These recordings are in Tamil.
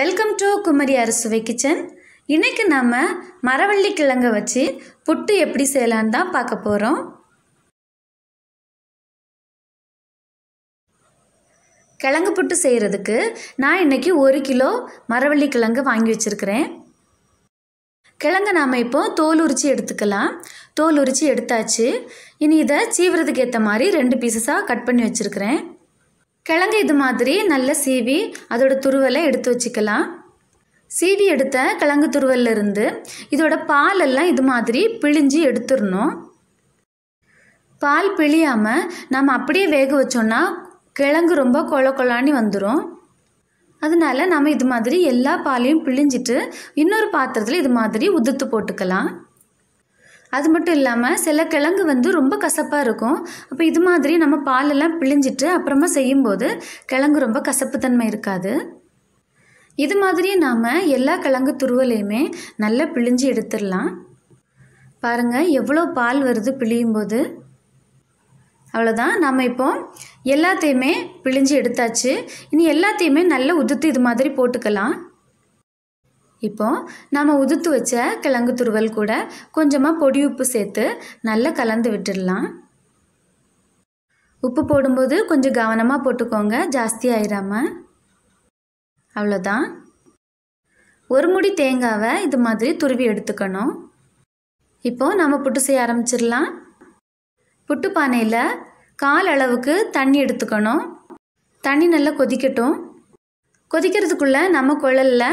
welcome to Kumari Arusuvai kitchen இன்றைக்கு நாம் மரவள்ளி கிழங்கை வச்சு புட்டு எப்படி செய்யலான்னு தான் பார்க்க போகிறோம் கிழங்கு புட்டு செய்கிறதுக்கு நான் இன்றைக்கி ஒரு கிலோ மரவள்ளி கிழங்கு வாங்கி வச்சுருக்கிறேன் கிழங்கை நாம் இப்போது தோல் உரித்து எடுத்துக்கலாம் தோல் உரித்து எடுத்தாச்சு இனி இதை சீவுறதுக்கு ஏற்ற மாதிரி ரெண்டு பீசஸாக கட் பண்ணி வச்சுருக்கிறேன் கிழங்கு இது மாதிரி நல்ல சீவி அதோடய துருவலை எடுத்து வச்சுக்கலாம் சீவி எடுத்த கிழங்கு துருவல்ல இருந்து இதோட பாலெல்லாம் இது மாதிரி பிழிஞ்சு எடுத்துடணும் பால் பிழியாமல் நம்ம அப்படியே வேக வச்சோன்னா கிழங்கு ரொம்ப கொல கொலான்னு வந்துடும் அதனால் நம்ம இது மாதிரி எல்லா பாலையும் பிழிஞ்சிட்டு இன்னொரு பாத்திரத்தில் இது மாதிரி உதுத்து போட்டுக்கலாம் அது மட்டும் இல்லாமல் சில கிழங்கு வந்து ரொம்ப கசப்பாக இருக்கும் அப்போ இது மாதிரி நம்ம பாலெல்லாம் பிழிஞ்சிட்டு அப்புறமா செய்யும்போது கிழங்கு ரொம்ப கசப்புத்தன்மை இருக்காது இது மாதிரி நாம் எல்லா கிழங்கு துருவலையுமே நல்லா பிழிஞ்சு எடுத்துடலாம் பாருங்கள் எவ்வளோ பால் வருது பிழியும் போது அவ்வளோதான் நாம் இப்போ எல்லாத்தையுமே பிழிஞ்சு எடுத்தாச்சு இனி எல்லாத்தையுமே நல்லா உதுத்து இது மாதிரி போட்டுக்கலாம் இப்போது நாம் உதுத்து வச்ச கிழங்கு துருவல் கூட கொஞ்சமாக பொடி உப்பு சேர்த்து நல்லா கலந்து விட்டுடலாம் உப்பு போடும்போது கொஞ்சம் கவனமாக போட்டுக்கோங்க ஜாஸ்தி ஆயிடாமல் அவ்வளோதான் ஒரு முடி தேங்காவை இது மாதிரி துருவி எடுத்துக்கணும் இப்போது நம்ம புட்டு செய்ய ஆரம்பிச்சிடலாம் புட்டு பானையில் கால் அளவுக்கு தண்ணி எடுத்துக்கணும் தண்ணி நல்லா கொதிக்கட்டும் கொதிக்கிறதுக்குள்ளே நம்ம குழலில்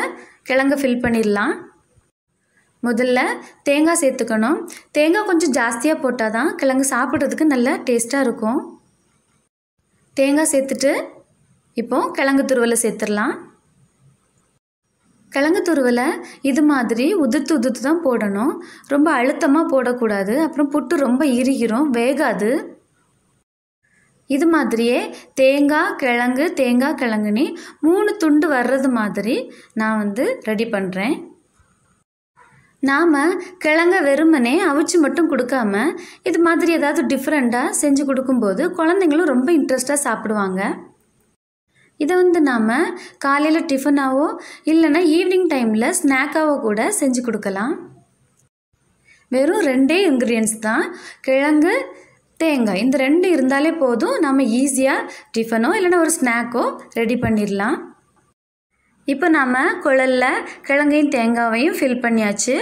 கிழங்கு ஃபில் பண்ணிடலாம் முதல்ல தேங்காய் சேர்த்துக்கணும் தேங்காய் கொஞ்சம் ஜாஸ்தியாக போட்டால் தான் கிழங்கு சாப்பிட்றதுக்கு நல்ல டேஸ்ட்டாக இருக்கும் தேங்காய் சேர்த்துட்டு இப்போது கிழங்கு துருவலை சேர்த்துடலாம் கிழங்கு துருவலை இது மாதிரி உதிர்த்து உதிர்த்து தான் போடணும் ரொம்ப அழுத்தமாக போடக்கூடாது அப்புறம் புட்டு ரொம்ப இறுகிரும் வேகாது இது மாதிரியே தேங்காய் கிழங்கு தேங்காய் கிழங்குனி மூணு துண்டு வர்றது மாதிரி நான் வந்து ரெடி பண்ணுறேன் நாம் கிழங்க வெறுமனே அவிச்சு மட்டும் கொடுக்காம இது மாதிரி ஏதாவது டிஃப்ரெண்ட்டாக செஞ்சு கொடுக்கும்போது குழந்தைங்களும் ரொம்ப இன்ட்ரெஸ்ட்டாக சாப்பிடுவாங்க இதை வந்து நாம் காலையில் டிஃபனாகவோ இல்லைன்னா ஈவினிங் டைமில் ஸ்நாக்காவோ கூட செஞ்சு கொடுக்கலாம் வெறும் ரெண்டே இன்க்ரீடியன்ஸ் தான் கிழங்கு தேங்காய் இந்த ரெண்டு இருந்தாலே போதும் நம்ம ஈஸியாக டிஃபனோ இல்லைன்னா ஒரு ஸ்நாக்கோ ரெடி பண்ணிடலாம் இப்போ நாம் குழலில் கிழங்கையும் தேங்காவையும் ஃபில் பண்ணியாச்சு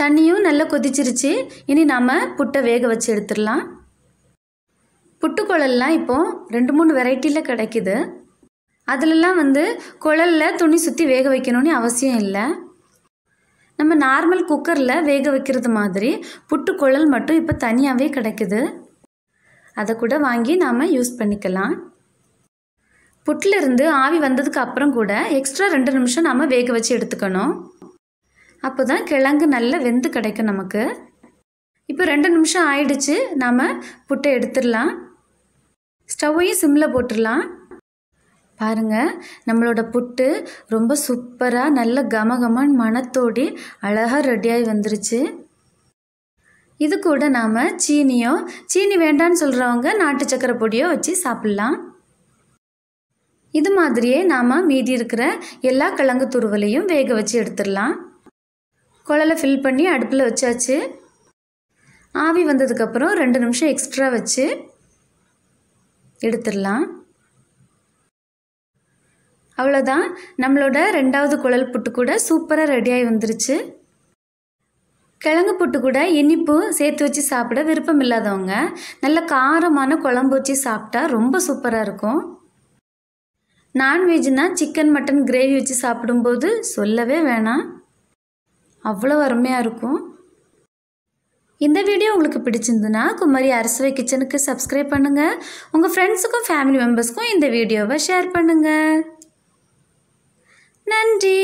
தண்ணியும் நல்லா கொதிச்சிருச்சு இனி நாம் புட்டை வேக வச்சு எடுத்துடலாம் புட்டு குழல்லாம் இப்போது ரெண்டு மூணு வெரைட்டியில் கிடைக்கிது அதிலெல்லாம் வந்து குழலில் துணி சுற்றி வேக வைக்கணும்னு அவசியம் இல்லை நம்ம நார்மல் குக்கரில் வேக வைக்கிறது மாதிரி புட்டுக்குழல் மட்டும் இப்போ தனியாகவே கிடைக்குது அதை கூட வாங்கி நாம் யூஸ் பண்ணிக்கலாம் புட்டிலிருந்து ஆவி வந்ததுக்கு அப்புறம் கூட எக்ஸ்ட்ரா ரெண்டு நிமிஷம் நாம் வேக வச்சு எடுத்துக்கணும் அப்போ தான் கிழங்கு நல்லா வெந்து கிடைக்கும் நமக்கு இப்போ ரெண்டு நிமிஷம் ஆயிடுச்சு நாம் புட்டை எடுத்துடலாம் ஸ்டவ்வையும் சிம்மில் போட்டுடலாம் பாருங்கள் நம்மளோட புட்டு ரொம்ப சூப்பராக நல்ல கமகமான் மனத்தோடி அழகாக ரெடியாகி வந்துருச்சு இது கூட நாம் சீனியோ சீனி வேண்டான்னு சொல்கிறவங்க நாட்டு சக்கரை பொடியோ வச்சு சாப்பிட்லாம் இது மாதிரியே நாம் மீதி இருக்கிற எல்லா கிழங்கு துருவலையும் வேக வச்சு எடுத்துடலாம் குழலை ஃபில் பண்ணி அடுப்பில் வச்சாச்சு ஆவி வந்ததுக்கப்புறம் ரெண்டு நிமிஷம் எக்ஸ்ட்ரா வச்சு எடுத்துடலாம் அவ்வளோதான் நம்மளோட ரெண்டாவது குழல் புட்டு கூட சூப்பராக ரெடியாகி வந்துருச்சு கிழங்கு புட்டு கூட இனிப்பு சேர்த்து வச்சு சாப்பிட விருப்பம் இல்லாதவங்க நல்ல காரமான குழம்பு வச்சு சாப்பிட்டா ரொம்ப சூப்பராக இருக்கும் நான்வெஜ்னால் சிக்கன் மட்டன் கிரேவி வச்சு சாப்பிடும்போது சொல்லவே வேணாம் அவ்வளோ அருமையாக இருக்கும் இந்த வீடியோ உங்களுக்கு பிடிச்சிருந்துன்னா குமரி அரசவை கிச்சனுக்கு சப்ஸ்கிரைப் பண்ணுங்கள் உங்கள் ஃப்ரெண்ட்ஸுக்கும் ஃபேமிலி மெம்பர்ஸ்க்கும் இந்த வீடியோவை ஷேர் பண்ணுங்கள் நன்றி